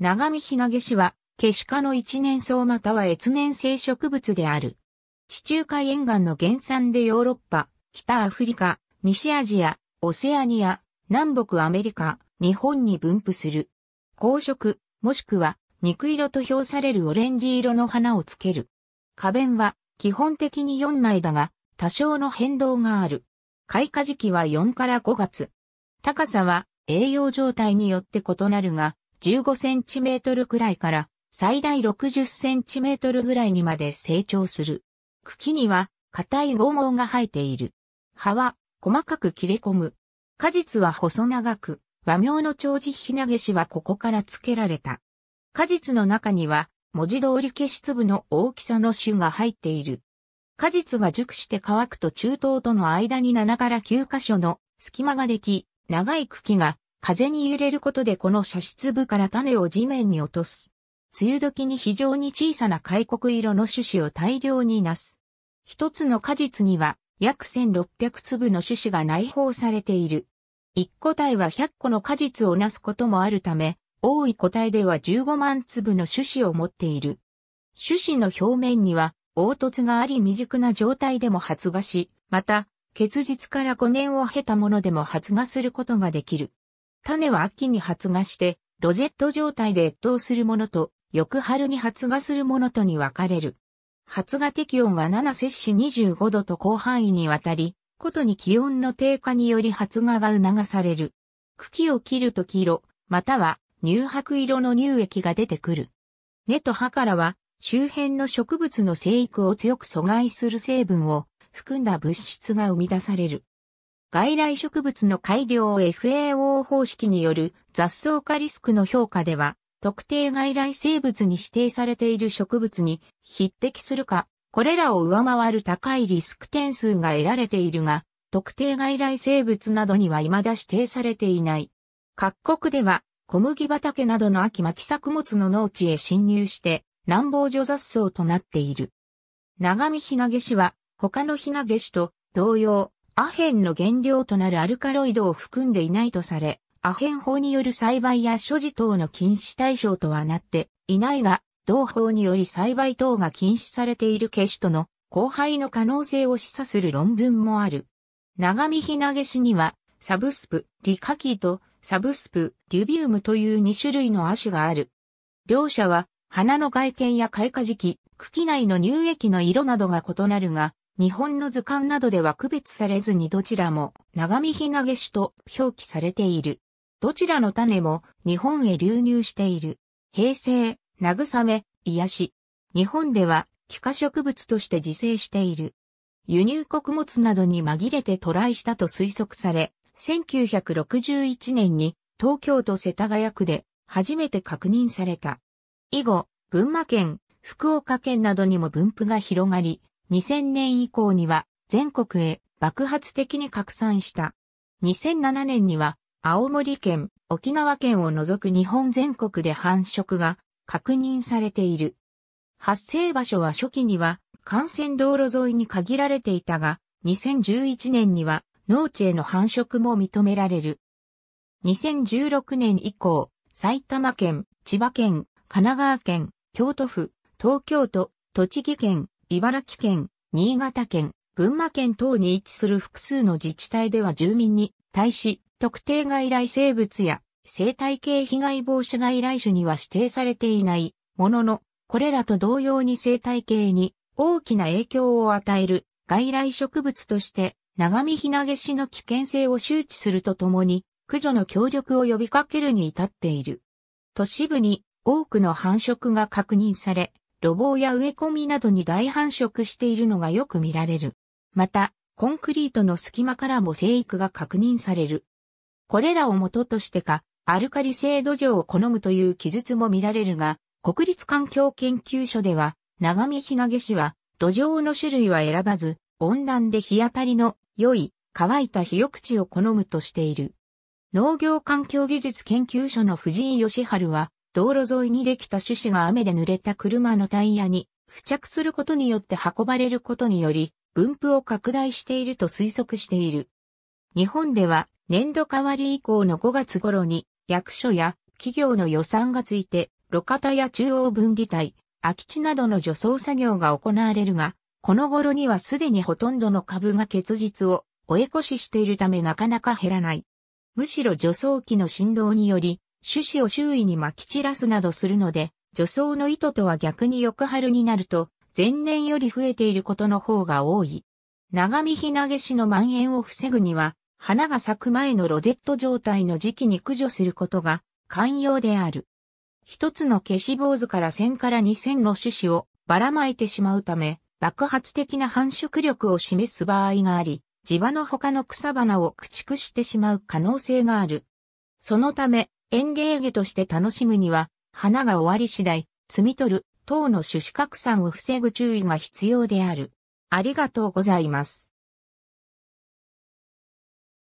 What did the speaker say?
長見ひなげしは、ケシ科の一年草または越年生植物である。地中海沿岸の原産でヨーロッパ、北アフリカ、西アジア、オセアニア、南北アメリカ、日本に分布する。公色、もしくは、肉色と評されるオレンジ色の花をつける。花弁は、基本的に4枚だが、多少の変動がある。開花時期は4から5月。高さは、栄養状態によって異なるが、15センチメートルくらいから最大60センチメートルぐらいにまで成長する。茎には硬い剛毛が生えている。葉は細かく切れ込む。果実は細長く、和名の長寿ひなげしはここから付けられた。果実の中には文字通り消し粒の大きさの種が入っている。果実が熟して乾くと中東との間に7から9箇所の隙間ができ、長い茎が風に揺れることでこの射出部から種を地面に落とす。梅雨時に非常に小さな開国色の種子を大量になす。一つの果実には約1600粒の種子が内包されている。一個体は100個の果実をなすこともあるため、多い個体では15万粒の種子を持っている。種子の表面には凹凸があり未熟な状態でも発芽し、また、結実から5年を経たものでも発芽することができる。種は秋に発芽して、ロゼット状態で越冬するものと、翌春に発芽するものとに分かれる。発芽適温は7摂氏25度と広範囲にわたり、ことに気温の低下により発芽が促される。茎を切ると黄色、または乳白色の乳液が出てくる。根と葉からは周辺の植物の生育を強く阻害する成分を含んだ物質が生み出される。外来植物の改良 FAO 方式による雑草化リスクの評価では、特定外来生物に指定されている植物に匹敵するか、これらを上回る高いリスク点数が得られているが、特定外来生物などには未だ指定されていない。各国では、小麦畑などの秋巻き作物の農地へ侵入して、南房除雑草となっている。長見ひなげしは、他のひなげしと同様、アヘンの原料となるアルカロイドを含んでいないとされ、アヘン法による栽培や所持等の禁止対象とはなっていないが、同法により栽培等が禁止されている消しとの交配の可能性を示唆する論文もある。長見ひなげしには、サブスプ、リカキーとサブスプ、リュビウムという2種類の亜種がある。両者は、花の外見や開花時期、茎内の乳液の色などが異なるが、日本の図鑑などでは区別されずにどちらも長見ひなげしと表記されている。どちらの種も日本へ流入している。平成、慰め、癒し。日本では気化植物として自生している。輸入穀物などに紛れて渡来したと推測され、1961年に東京都世田谷区で初めて確認された。以後、群馬県、福岡県などにも分布が広がり、2000年以降には全国へ爆発的に拡散した。2007年には青森県、沖縄県を除く日本全国で繁殖が確認されている。発生場所は初期には幹線道路沿いに限られていたが、2011年には農地への繁殖も認められる。2016年以降、埼玉県、千葉県、神奈川県、京都府、東京都、栃木県、茨城県、新潟県、群馬県等に位置する複数の自治体では住民に対し、特定外来生物や生態系被害防止外来種には指定されていないものの、これらと同様に生態系に大きな影響を与える外来植物として長見ひなげしの危険性を周知するとともに、駆除の協力を呼びかけるに至っている。都市部に多くの繁殖が確認され、路傍や植え込みなどに大繁殖しているのがよく見られる。また、コンクリートの隙間からも生育が確認される。これらを元としてか、アルカリ性土壌を好むという記述も見られるが、国立環境研究所では、長見ひなげ氏は、土壌の種類は選ばず、温暖で日当たりの良い乾いた肥沃地を好むとしている。農業環境技術研究所の藤井義春は、道路沿いにできた種子が雨で濡れた車のタイヤに付着することによって運ばれることにより、分布を拡大していると推測している。日本では年度変わり以降の5月頃に役所や企業の予算がついて路肩や中央分離帯、空き地などの除草作業が行われるが、この頃にはすでにほとんどの株が結実を追え越ししているためなかなか減らない。むしろ除草機の振動により種子を周囲に撒き散らすなどするので、除草の糸とは逆に翌春になると、前年より増えていることの方が多い。長見ひなげしの蔓延を防ぐには、花が咲く前のロゼット状態の時期に駆除することが寛容である。一つの消し坊主から1000から2000の種子をばらまいてしまうため、爆発的な繁殖力を示す場合があり、地場の他の草花を駆逐してしまう可能性がある。そのため、園芸芸として楽しむには、花が終わり次第、摘み取る、等の種子拡散を防ぐ注意が必要である。ありがとうございます。